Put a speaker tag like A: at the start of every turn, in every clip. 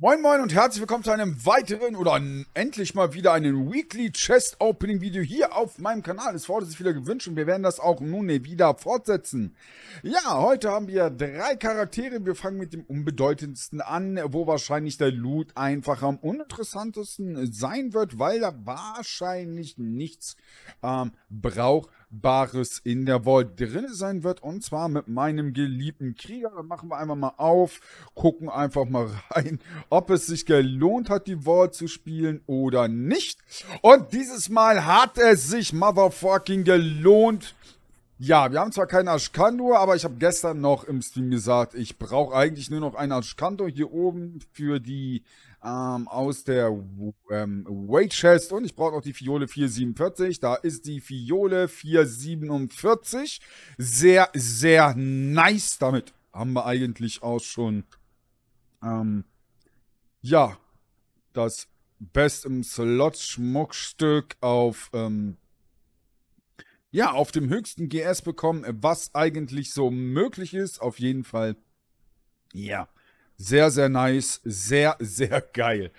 A: Moin Moin und herzlich willkommen zu einem weiteren oder endlich mal wieder einem Weekly Chest Opening Video hier auf meinem Kanal. Es wurde sich wieder gewünscht und wir werden das auch nun wieder fortsetzen. Ja, heute haben wir drei Charaktere. Wir fangen mit dem unbedeutendsten an, wo wahrscheinlich der Loot einfach am uninteressantesten sein wird, weil er wahrscheinlich nichts ähm, braucht, Bares in der Vault drin sein wird. Und zwar mit meinem geliebten Krieger. Dann machen wir einfach mal auf, gucken einfach mal rein, ob es sich gelohnt hat, die Vault zu spielen oder nicht. Und dieses Mal hat es sich motherfucking gelohnt. Ja, wir haben zwar keinen Ashkando, aber ich habe gestern noch im Stream gesagt, ich brauche eigentlich nur noch einen Ashkando hier oben für die ähm, aus der ähm, Weight Chest und ich brauche noch die Fiole 447. Da ist die Fiole 447. Sehr, sehr nice. Damit haben wir eigentlich auch schon, ähm, ja, das Best im Slot Schmuckstück auf, ähm, ja, auf dem höchsten GS bekommen, was eigentlich so möglich ist. Auf jeden Fall, ja, sehr, sehr nice, sehr, sehr geil.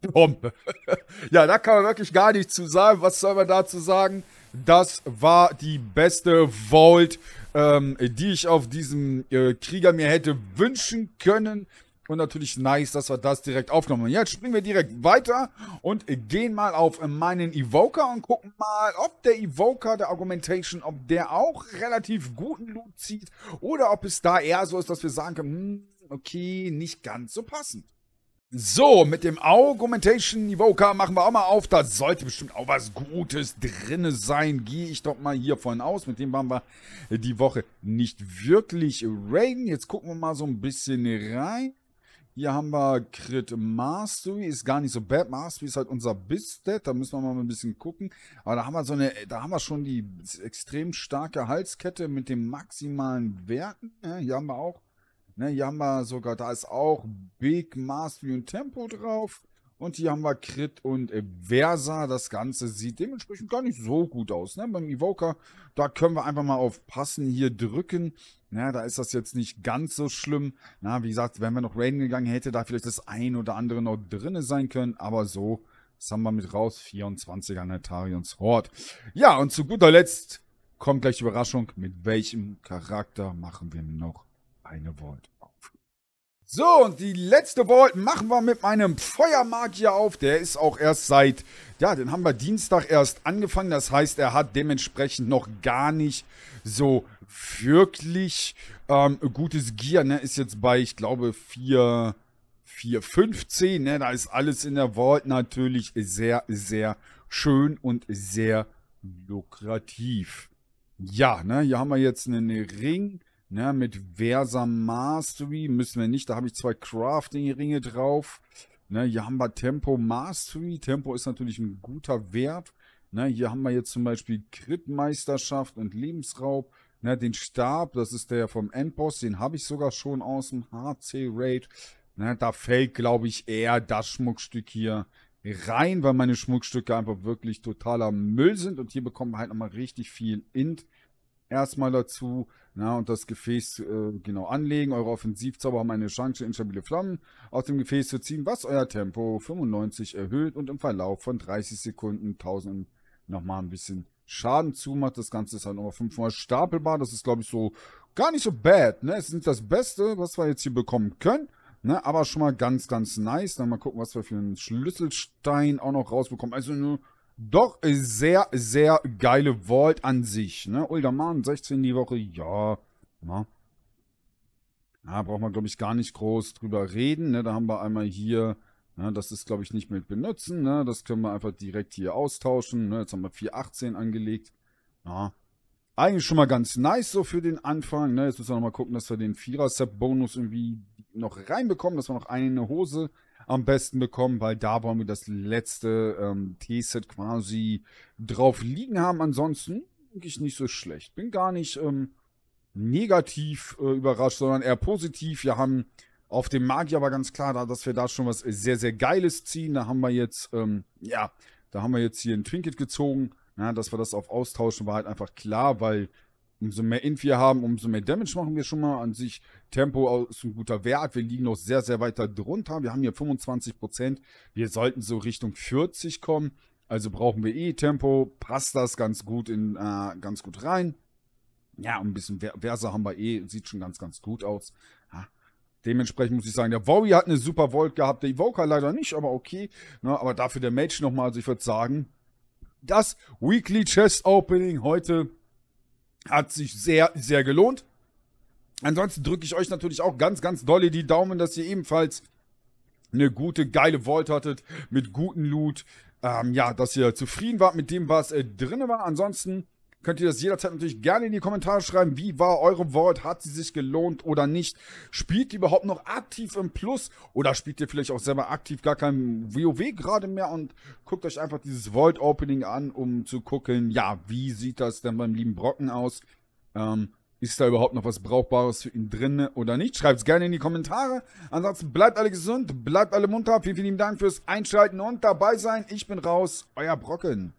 A: Bombe. ja, da kann man wirklich gar nichts zu sagen. Was soll man dazu sagen? Das war die beste Vault, ähm, die ich auf diesem äh, Krieger mir hätte wünschen können. Und natürlich nice, dass wir das direkt aufgenommen haben. Jetzt springen wir direkt weiter und gehen mal auf meinen Evoker und gucken mal, ob der Evoker der Argumentation, ob der auch relativ guten Loot zieht oder ob es da eher so ist, dass wir sagen können, hm, okay, nicht ganz so passend. So, mit dem Augmentation Evoker machen wir auch mal auf. Da sollte bestimmt auch was Gutes drinne sein. Gehe ich doch mal hier von aus. Mit dem waren wir die Woche nicht wirklich raiden. Jetzt gucken wir mal so ein bisschen rein. Hier haben wir Crit Mastery, ist gar nicht so bad. Mastery ist halt unser Bistet. da müssen wir mal ein bisschen gucken. Aber da haben wir so eine, da haben wir schon die extrem starke Halskette mit den maximalen Werten. Ne? Hier haben wir auch, ne, hier haben wir sogar, da ist auch Big Mastery und Tempo drauf. Und hier haben wir Crit und äh, Versa. Das Ganze sieht dementsprechend gar nicht so gut aus. Ne? Beim Evoker, da können wir einfach mal auf Passen hier drücken. Ja, da ist das jetzt nicht ganz so schlimm. Na, wie gesagt, wenn wir noch Raiden gegangen hätte, da vielleicht das ein oder andere noch drinne sein können. Aber so, das haben wir mit raus. 24 an Netarions Horde. Ja, und zu guter Letzt kommt gleich die Überraschung. Mit welchem Charakter machen wir noch eine Volt? So, und die letzte Vault machen wir mit meinem Feuermagier auf. Der ist auch erst seit, ja, den haben wir Dienstag erst angefangen. Das heißt, er hat dementsprechend noch gar nicht so wirklich ähm, gutes Gear. Ne? Ist jetzt bei, ich glaube, 4... 4.15, ne, da ist alles in der Vault natürlich sehr, sehr schön und sehr lukrativ. Ja, ne, hier haben wir jetzt einen Ring, Ne, mit Versa Mastery müssen wir nicht. Da habe ich zwei Crafting-Ringe drauf. Ne, hier haben wir Tempo Mastery. Tempo ist natürlich ein guter Wert. Ne, hier haben wir jetzt zum Beispiel Crit-Meisterschaft und Lebensraub. Ne, den Stab, das ist der vom Endboss, den habe ich sogar schon aus dem HC-Raid. Ne, da fällt, glaube ich, eher das Schmuckstück hier rein, weil meine Schmuckstücke einfach wirklich totaler Müll sind. Und hier bekommen wir halt nochmal richtig viel Int erstmal dazu na, und das Gefäß äh, genau anlegen. Eure Offensivzauber haben eine Chance, instabile Flammen aus dem Gefäß zu ziehen, was euer Tempo 95 erhöht und im Verlauf von 30 Sekunden 1000 nochmal ein bisschen Schaden zumacht. Das Ganze ist halt nochmal 5 mal stapelbar. Das ist, glaube ich, so gar nicht so bad. Ne? Es ist nicht das Beste, was wir jetzt hier bekommen können. Ne? Aber schon mal ganz, ganz nice. Dann mal gucken, was wir für einen Schlüsselstein auch noch rausbekommen. Also nur ne, doch sehr, sehr geile Vault an sich. Ne? Uldermann, 16 die Woche, ja. Na. Ja, braucht man, glaube ich, gar nicht groß drüber reden. Ne? Da haben wir einmal hier, ne? das ist, glaube ich, nicht mit benutzen. Ne? Das können wir einfach direkt hier austauschen. Ne? Jetzt haben wir 418 angelegt. Ja. Eigentlich schon mal ganz nice so für den Anfang. Ne? Jetzt müssen wir nochmal gucken, dass wir den Vierer-Set-Bonus irgendwie noch reinbekommen, dass wir noch eine Hose am besten bekommen, weil da wollen wir das letzte ähm, T-Set quasi drauf liegen haben. Ansonsten ich nicht so schlecht. Bin gar nicht ähm, negativ äh, überrascht, sondern eher positiv. Wir haben auf dem Magier aber ganz klar, da, dass wir da schon was sehr, sehr Geiles ziehen. Da haben wir jetzt, ähm, ja, da haben wir jetzt hier ein Twinket gezogen. Ja, dass wir das auf austauschen, war halt einfach klar, weil Umso mehr Inf wir haben, umso mehr Damage machen wir schon mal. An sich Tempo ist ein guter Wert. Wir liegen noch sehr, sehr weiter drunter. Wir haben hier 25%. Wir sollten so Richtung 40 kommen. Also brauchen wir eh Tempo. Passt das ganz gut, in, äh, ganz gut rein. Ja, ein bisschen Versa haben wir eh. Sieht schon ganz, ganz gut aus. Ja, Dementsprechend muss ich sagen, der Wowie hat eine super Volt gehabt, der Evoker leider nicht, aber okay. Na, ne? aber dafür der Mage nochmal, also ich würde sagen, das Weekly Chest Opening heute hat sich sehr, sehr gelohnt. Ansonsten drücke ich euch natürlich auch ganz, ganz dolle die Daumen, dass ihr ebenfalls eine gute, geile Vault hattet mit gutem Loot. Ähm, ja, dass ihr zufrieden wart mit dem, was äh, drin war. Ansonsten könnt ihr das jederzeit natürlich gerne in die Kommentare schreiben. Wie war eure Vault? Hat sie sich gelohnt oder nicht? Spielt ihr überhaupt noch aktiv im Plus? Oder spielt ihr vielleicht auch selber aktiv gar kein WoW gerade mehr und guckt euch einfach dieses Vault Opening an, um zu gucken, ja, wie sieht das denn beim lieben Brocken aus? Ähm, ist da überhaupt noch was Brauchbares für ihn drin oder nicht? Schreibt es gerne in die Kommentare. Ansonsten bleibt alle gesund, bleibt alle munter. Vielen, vielen Dank fürs Einschalten und dabei sein. Ich bin raus, euer Brocken.